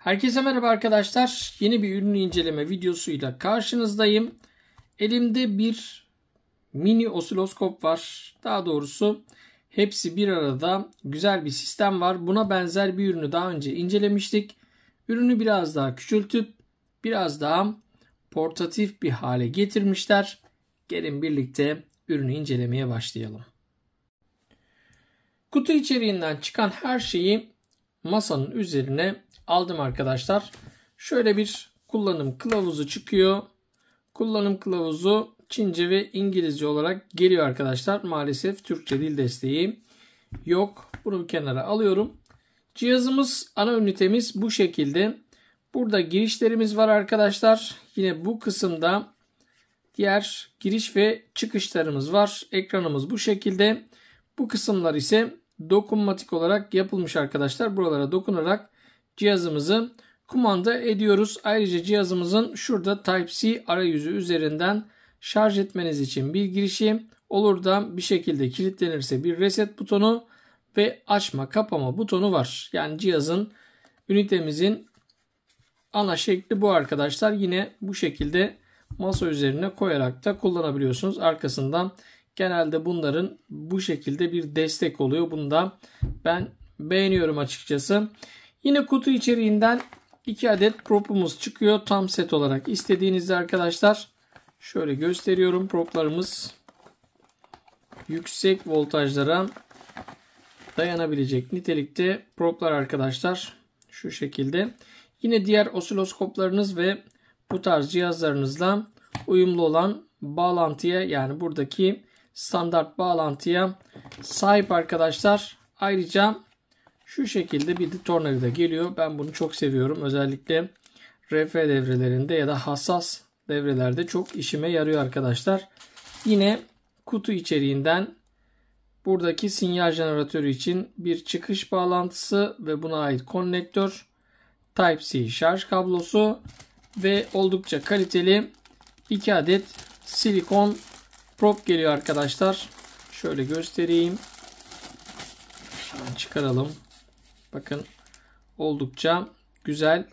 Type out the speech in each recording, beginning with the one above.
Herkese merhaba arkadaşlar. Yeni bir ürün inceleme videosuyla karşınızdayım. Elimde bir mini osiloskop var. Daha doğrusu hepsi bir arada güzel bir sistem var. Buna benzer bir ürünü daha önce incelemiştik. Ürünü biraz daha küçültüp biraz daha portatif bir hale getirmişler. Gelin birlikte ürünü incelemeye başlayalım. Kutu içeriğinden çıkan her şeyi masanın üzerine aldım arkadaşlar. Şöyle bir kullanım kılavuzu çıkıyor. Kullanım kılavuzu Çince ve İngilizce olarak geliyor arkadaşlar. Maalesef Türkçe dil desteği yok. Bunu bir kenara alıyorum. Cihazımız ana ünitemiz bu şekilde. Burada girişlerimiz var arkadaşlar. Yine bu kısımda diğer giriş ve çıkışlarımız var. Ekranımız bu şekilde. Bu kısımlar ise dokunmatik olarak yapılmış arkadaşlar. Buralara dokunarak cihazımızı kumanda ediyoruz. Ayrıca cihazımızın şurada Type-C arayüzü üzerinden şarj etmeniz için bir girişi olur da bir şekilde kilitlenirse bir reset butonu ve açma kapama butonu var. Yani cihazın ünitemizin ana şekli bu arkadaşlar. Yine bu şekilde masa üzerine koyarak da kullanabiliyorsunuz. Arkasından Genelde bunların bu şekilde bir destek oluyor. Bunu da ben beğeniyorum açıkçası. Yine kutu içeriğinden 2 adet propumuz çıkıyor tam set olarak. istediğinizde arkadaşlar şöyle gösteriyorum proplarımız yüksek voltajlara dayanabilecek nitelikte proplar arkadaşlar şu şekilde. Yine diğer osiloskoplarınız ve bu tarz cihazlarınızla uyumlu olan bağlantıya yani buradaki standart bağlantıya sahip arkadaşlar. Ayrıca şu şekilde bir de tornavida geliyor. Ben bunu çok seviyorum. Özellikle RF devrelerinde ya da hassas devrelerde çok işime yarıyor arkadaşlar. Yine kutu içeriğinden buradaki sinyal jeneratörü için bir çıkış bağlantısı ve buna ait konnektör, Type-C şarj kablosu ve oldukça kaliteli 2 adet silikon prop geliyor arkadaşlar. Şöyle göstereyim. Şuradan çıkaralım. Bakın oldukça güzel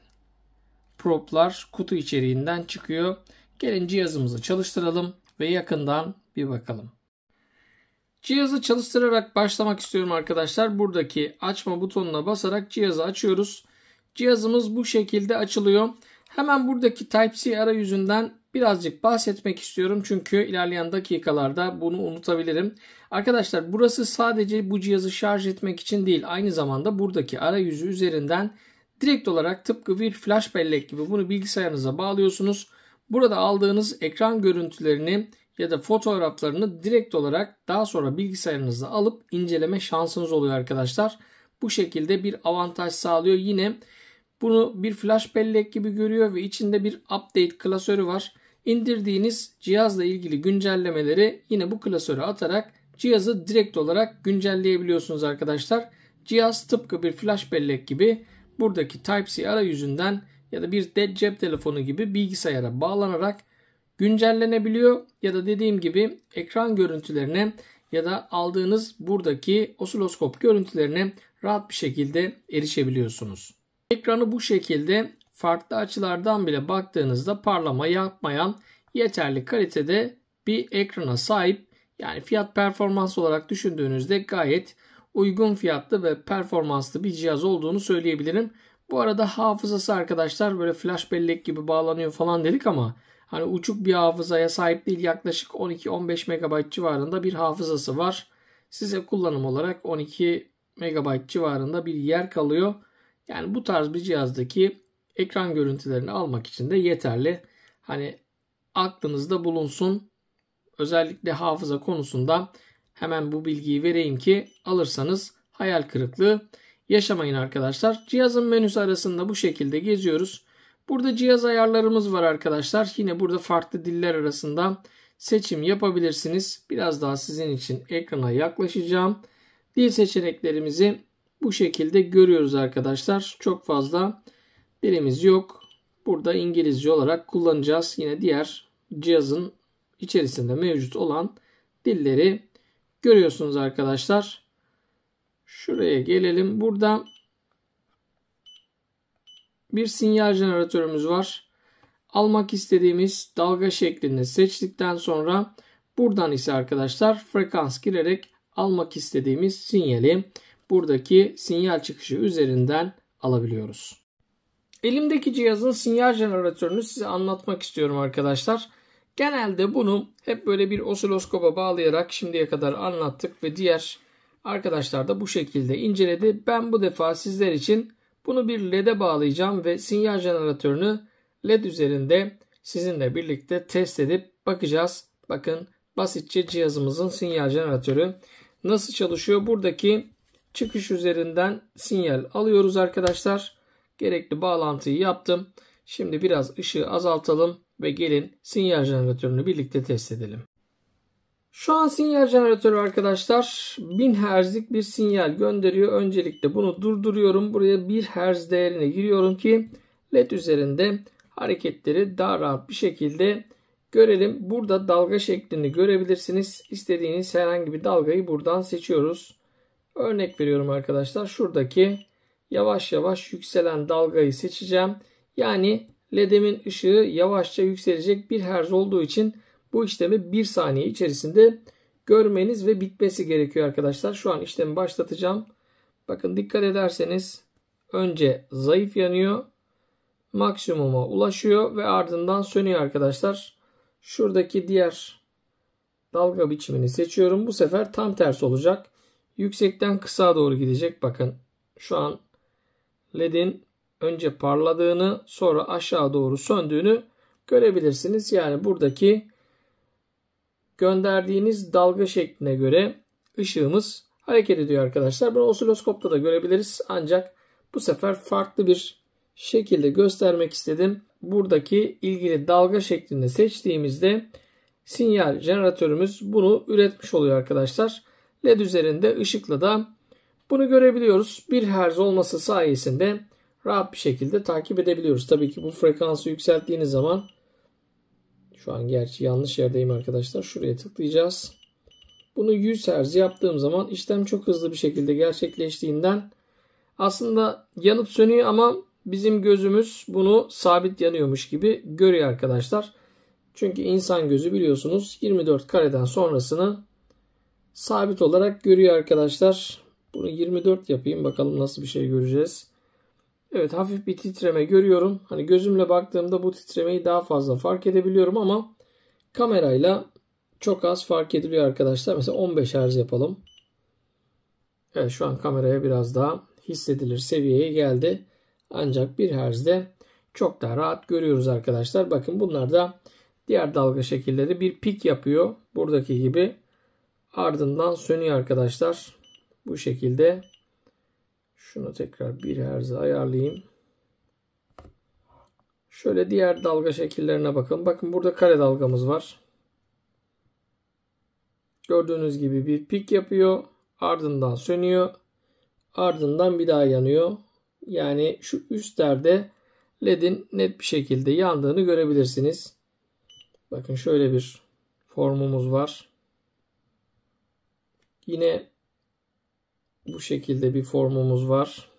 proplar kutu içeriğinden çıkıyor. Gelin cihazımızı çalıştıralım ve yakından bir bakalım. Cihazı çalıştırarak başlamak istiyorum arkadaşlar. Buradaki açma butonuna basarak cihazı açıyoruz. Cihazımız bu şekilde açılıyor. Hemen buradaki Type-C arayüzünden birazcık bahsetmek istiyorum çünkü ilerleyen dakikalarda bunu unutabilirim. Arkadaşlar burası sadece bu cihazı şarj etmek için değil aynı zamanda buradaki arayüzü üzerinden direkt olarak tıpkı bir flash bellek gibi bunu bilgisayarınıza bağlıyorsunuz. Burada aldığınız ekran görüntülerini ya da fotoğraflarını direkt olarak daha sonra bilgisayarınızda alıp inceleme şansınız oluyor arkadaşlar. Bu şekilde bir avantaj sağlıyor. Yine bunu bir flash bellek gibi görüyor ve içinde bir update klasörü var. İndirdiğiniz cihazla ilgili güncellemeleri yine bu klasöre atarak cihazı direkt olarak güncelleyebiliyorsunuz arkadaşlar. Cihaz tıpkı bir flash bellek gibi buradaki Type-C arayüzünden ya da bir dead cep telefonu gibi bilgisayara bağlanarak güncellenebiliyor ya da dediğim gibi ekran görüntülerine ya da aldığınız buradaki osiloskop görüntülerine rahat bir şekilde erişebiliyorsunuz. Ekranı bu şekilde farklı açılardan bile baktığınızda parlama yapmayan yeterli kalitede bir ekrana sahip. Yani fiyat performans olarak düşündüğünüzde gayet uygun fiyatlı ve performanslı bir cihaz olduğunu söyleyebilirim. Bu arada hafızası arkadaşlar böyle flash bellek gibi bağlanıyor falan dedik ama hani uçuk bir hafızaya sahip değil yaklaşık 12-15 MB civarında bir hafızası var. Size kullanım olarak 12 MB civarında bir yer kalıyor. Yani bu tarz bir cihazdaki ekran görüntülerini almak için de yeterli. Hani aklınızda bulunsun. Özellikle hafıza konusunda hemen bu bilgiyi vereyim ki alırsanız hayal kırıklığı yaşamayın arkadaşlar. Cihazın menüsü arasında bu şekilde geziyoruz. Burada cihaz ayarlarımız var arkadaşlar. Yine burada farklı diller arasında seçim yapabilirsiniz. Biraz daha sizin için ekrana yaklaşacağım. Dil seçeneklerimizi bu şekilde görüyoruz arkadaşlar. Çok fazla dilimiz yok. Burada İngilizce olarak kullanacağız. Yine diğer cihazın içerisinde mevcut olan dilleri görüyorsunuz arkadaşlar. Şuraya gelelim. Burada bir sinyal jeneratörümüz var. Almak istediğimiz dalga şeklini seçtikten sonra buradan ise arkadaşlar frekans girerek almak istediğimiz sinyali buradaki sinyal çıkışı üzerinden alabiliyoruz. Elimdeki cihazın sinyal jeneratörünü size anlatmak istiyorum arkadaşlar. Genelde bunu hep böyle bir osiloskopa bağlayarak şimdiye kadar anlattık ve diğer arkadaşlar da bu şekilde inceledi. Ben bu defa sizler için bunu bir LED'e bağlayacağım ve sinyal jeneratörünü LED üzerinde sizinle birlikte test edip bakacağız. Bakın basitçe cihazımızın sinyal jeneratörü nasıl çalışıyor? Buradaki çıkış üzerinden sinyal alıyoruz arkadaşlar. Gerekli bağlantıyı yaptım. Şimdi biraz ışığı azaltalım ve gelin sinyal jeneratörünü birlikte test edelim. Şu an sinyal jeneratörü arkadaşlar 1000 Hz'lik bir sinyal gönderiyor. Öncelikle bunu durduruyorum. Buraya 1 Hz değerine giriyorum ki led üzerinde hareketleri daha rahat bir şekilde görelim. Burada dalga şeklini görebilirsiniz. İstediğiniz herhangi bir dalgayı buradan seçiyoruz. Örnek veriyorum arkadaşlar. Şuradaki yavaş yavaş yükselen dalgayı seçeceğim. Yani ledemin ışığı yavaşça yükselecek 1 Hz olduğu için bu işlemi 1 saniye içerisinde görmeniz ve bitmesi gerekiyor arkadaşlar. Şu an işlemi başlatacağım. Bakın dikkat ederseniz önce zayıf yanıyor. Maksimuma ulaşıyor ve ardından sönüyor arkadaşlar. Şuradaki diğer dalga biçimini seçiyorum. Bu sefer tam tersi olacak. Yüksekten kısa doğru gidecek. Bakın şu an ledin önce parladığını sonra aşağı doğru söndüğünü görebilirsiniz. Yani buradaki gönderdiğiniz dalga şekline göre ışığımız hareket ediyor arkadaşlar. Bunu osiloskopta da görebiliriz ancak bu sefer farklı bir şekilde göstermek istedim. Buradaki ilgili dalga şeklinde seçtiğimizde sinyal jeneratörümüz bunu üretmiş oluyor arkadaşlar. LED üzerinde ışıkla da bunu görebiliyoruz. 1 Hz olması sayesinde rahat bir şekilde takip edebiliyoruz. Tabii ki bu frekansı yükselttiğiniz zaman şu an gerçi yanlış yerdeyim arkadaşlar. Şuraya tıklayacağız. Bunu 100 Hz yaptığım zaman işlem çok hızlı bir şekilde gerçekleştiğinden aslında yanıp sönüyor ama bizim gözümüz bunu sabit yanıyormuş gibi görüyor arkadaşlar. Çünkü insan gözü biliyorsunuz 24 kareden sonrasını sabit olarak görüyor arkadaşlar. Bunu 24 yapayım bakalım nasıl bir şey göreceğiz. Evet hafif bir titreme görüyorum. Hani gözümle baktığımda bu titremeyi daha fazla fark edebiliyorum ama kamerayla çok az fark ediliyor arkadaşlar. Mesela 15 Hz yapalım. Evet şu an kameraya biraz daha hissedilir seviyeye geldi. Ancak 1 Hz'de çok daha rahat görüyoruz arkadaşlar. Bakın bunlar da diğer dalga şekilleri bir pik yapıyor. Buradaki gibi. Ardından sönüyor arkadaşlar. Bu şekilde şunu tekrar 1 Hz'e ayarlayayım. Şöyle diğer dalga şekillerine bakalım Bakın burada kare dalgamız var. Gördüğünüz gibi bir pik yapıyor. Ardından sönüyor. Ardından bir daha yanıyor. Yani şu üstlerde LED'in net bir şekilde yandığını görebilirsiniz. Bakın şöyle bir formumuz var. Yine bu şekilde bir formumuz var.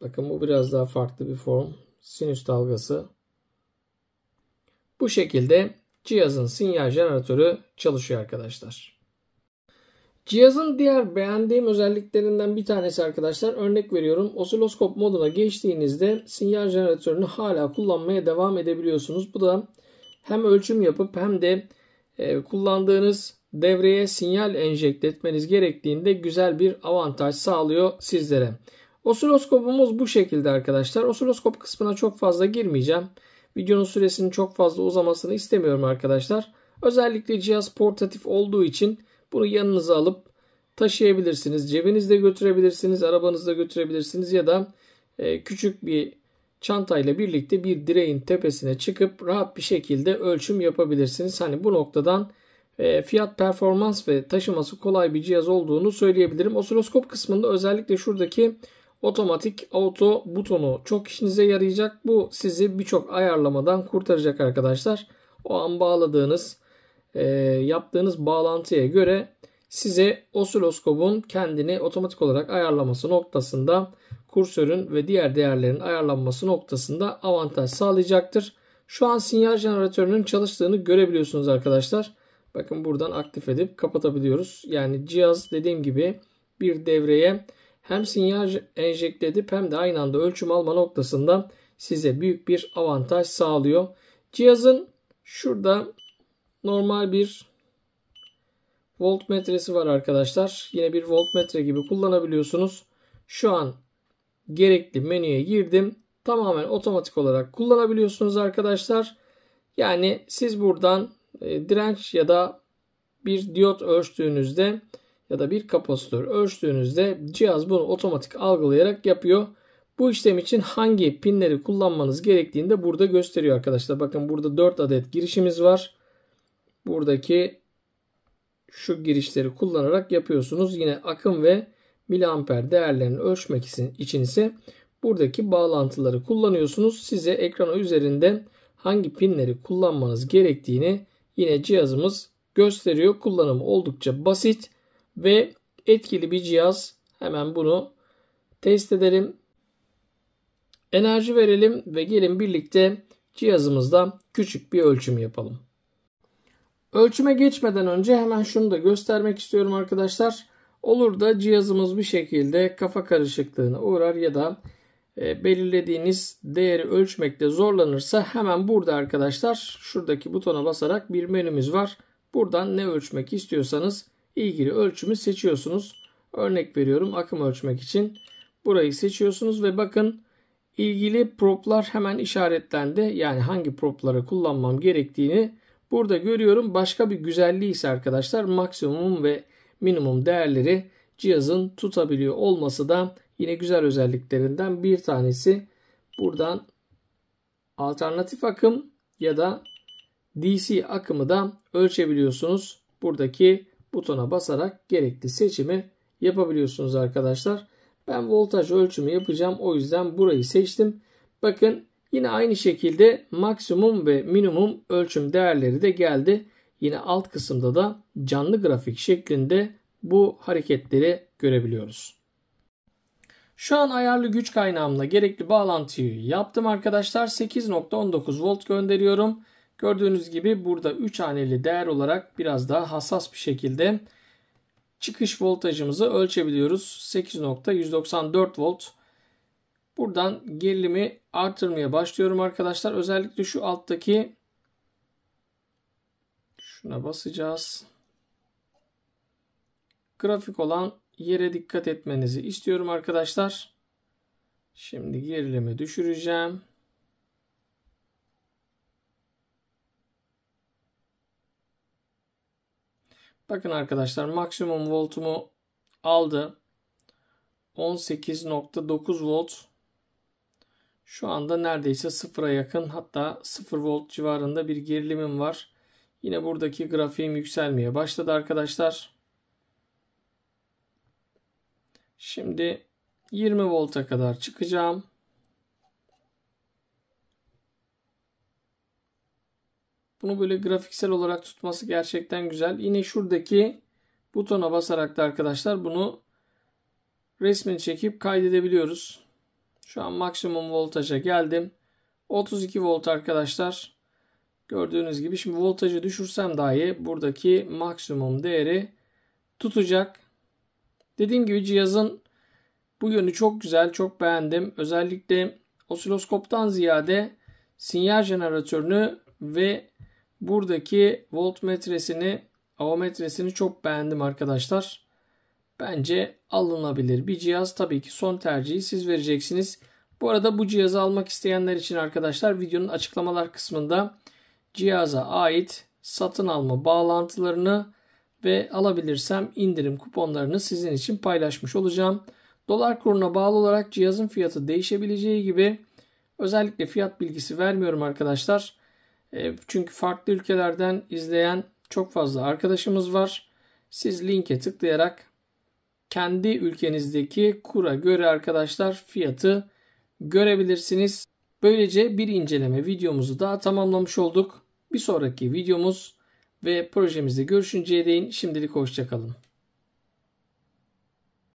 Bakın bu biraz daha farklı bir form. Sinüs dalgası. Bu şekilde cihazın sinyal jeneratörü çalışıyor arkadaşlar. Cihazın diğer beğendiğim özelliklerinden bir tanesi arkadaşlar örnek veriyorum osiloskop moduna geçtiğinizde sinyal jeneratörünü hala kullanmaya devam edebiliyorsunuz. Bu da hem ölçüm yapıp hem de e, kullandığınız devreye sinyal enjekte etmeniz gerektiğinde güzel bir avantaj sağlıyor sizlere. Osiloskopumuz bu şekilde arkadaşlar. Osiloskop kısmına çok fazla girmeyeceğim. Videonun süresinin çok fazla uzamasını istemiyorum arkadaşlar. Özellikle cihaz portatif olduğu için bunu yanınıza alıp taşıyabilirsiniz. Cebinizde götürebilirsiniz, arabanızda götürebilirsiniz ya da e, küçük bir çantayla birlikte bir direğin tepesine çıkıp rahat bir şekilde ölçüm yapabilirsiniz. Hani bu noktadan ee, fiyat performans ve taşıması kolay bir cihaz olduğunu söyleyebilirim. Osiloskop kısmında özellikle şuradaki otomatik auto butonu çok işinize yarayacak. Bu sizi birçok ayarlamadan kurtaracak arkadaşlar. O an bağladığınız e, yaptığınız bağlantıya göre size osiloskopun kendini otomatik olarak ayarlaması noktasında kursörün ve diğer değerlerin ayarlanması noktasında avantaj sağlayacaktır. Şu an sinyal jeneratörünün çalıştığını görebiliyorsunuz arkadaşlar. Bakın buradan aktif edip kapatabiliyoruz. Yani cihaz dediğim gibi bir devreye hem sinyal enjekte edip hem de aynı anda ölçüm alma noktasında size büyük bir avantaj sağlıyor. Cihazın şurada normal bir voltmetresi var arkadaşlar. Yine bir voltmetre gibi kullanabiliyorsunuz. Şu an gerekli menüye girdim. Tamamen otomatik olarak kullanabiliyorsunuz arkadaşlar. Yani siz buradan e, direnç ya da bir diyot ölçtüğünüzde ya da bir kapasitör ölçtüğünüzde cihaz bunu otomatik algılayarak yapıyor. Bu işlem için hangi pinleri kullanmanız gerektiğini de burada gösteriyor arkadaşlar. Bakın burada 4 adet girişimiz var. Buradaki şu girişleri kullanarak yapıyorsunuz. Yine akım ve miliamper değerlerini ölçmek için ise buradaki bağlantıları kullanıyorsunuz. Size ekrana üzerinde hangi pinleri kullanmanız gerektiğini yine cihazımız gösteriyor. Kullanımı oldukça basit ve etkili bir cihaz. Hemen bunu test edelim. Enerji verelim ve gelin birlikte cihazımızda küçük bir ölçüm yapalım. Ölçüme geçmeden önce hemen şunu da göstermek istiyorum arkadaşlar. Olur da cihazımız bir şekilde kafa karışıklığına uğrar ya da e, belirlediğiniz değeri ölçmekte zorlanırsa hemen burada arkadaşlar şuradaki butona basarak bir menümüz var. Buradan ne ölçmek istiyorsanız ilgili ölçümü seçiyorsunuz. Örnek veriyorum akım ölçmek için burayı seçiyorsunuz ve bakın ilgili proplar hemen işaretlendi. Yani hangi propları kullanmam gerektiğini burada görüyorum. Başka bir güzelliği ise arkadaşlar maksimum ve minimum değerleri cihazın tutabiliyor olması da Yine güzel özelliklerinden bir tanesi buradan alternatif akım ya da DC akımı da ölçebiliyorsunuz. Buradaki butona basarak gerekli seçimi yapabiliyorsunuz arkadaşlar. Ben voltaj ölçümü yapacağım. O yüzden burayı seçtim. Bakın yine aynı şekilde maksimum ve minimum ölçüm değerleri de geldi. Yine alt kısımda da canlı grafik şeklinde bu hareketleri görebiliyoruz. Şu an ayarlı güç kaynağımla gerekli bağlantıyı yaptım arkadaşlar. 8.19 volt gönderiyorum. Gördüğünüz gibi burada 3 haneli değer olarak biraz daha hassas bir şekilde çıkış voltajımızı ölçebiliyoruz. 8.194 volt. Buradan gerilimi artırmaya başlıyorum arkadaşlar. Özellikle şu alttaki şuna basacağız. Grafik olan yere dikkat etmenizi istiyorum arkadaşlar. Şimdi gerilimi düşüreceğim. Bakın arkadaşlar maksimum voltumu aldı. 18.9 volt. Şu anda neredeyse sıfıra yakın hatta 0 volt civarında bir gerilimim var. Yine buradaki grafiğim yükselmeye başladı arkadaşlar. Şimdi 20 volta kadar çıkacağım. Bunu böyle grafiksel olarak tutması gerçekten güzel. Yine şuradaki butona basarak da arkadaşlar bunu resmini çekip kaydedebiliyoruz. Şu an maksimum voltaja geldim. 32 volt arkadaşlar. Gördüğünüz gibi şimdi voltajı düşürsem dahi buradaki maksimum değeri tutacak. Dediğim gibi cihazın bu yönü çok güzel, çok beğendim. Özellikle osiloskoptan ziyade sinyal jeneratörünü ve buradaki voltmetresini, avometresini çok beğendim arkadaşlar. Bence alınabilir bir cihaz. Tabii ki son tercihi siz vereceksiniz. Bu arada bu cihazı almak isteyenler için arkadaşlar videonun açıklamalar kısmında cihaza ait satın alma bağlantılarını ve alabilirsem indirim kuponlarını sizin için paylaşmış olacağım. Dolar kuruna bağlı olarak cihazın fiyatı değişebileceği gibi özellikle fiyat bilgisi vermiyorum arkadaşlar. E, çünkü farklı ülkelerden izleyen çok fazla arkadaşımız var. Siz linke tıklayarak kendi ülkenizdeki kura göre arkadaşlar fiyatı görebilirsiniz. Böylece bir inceleme videomuzu daha tamamlamış olduk. Bir sonraki videomuz ve projemizde görüşünceye değin şimdilik hoşçakalın.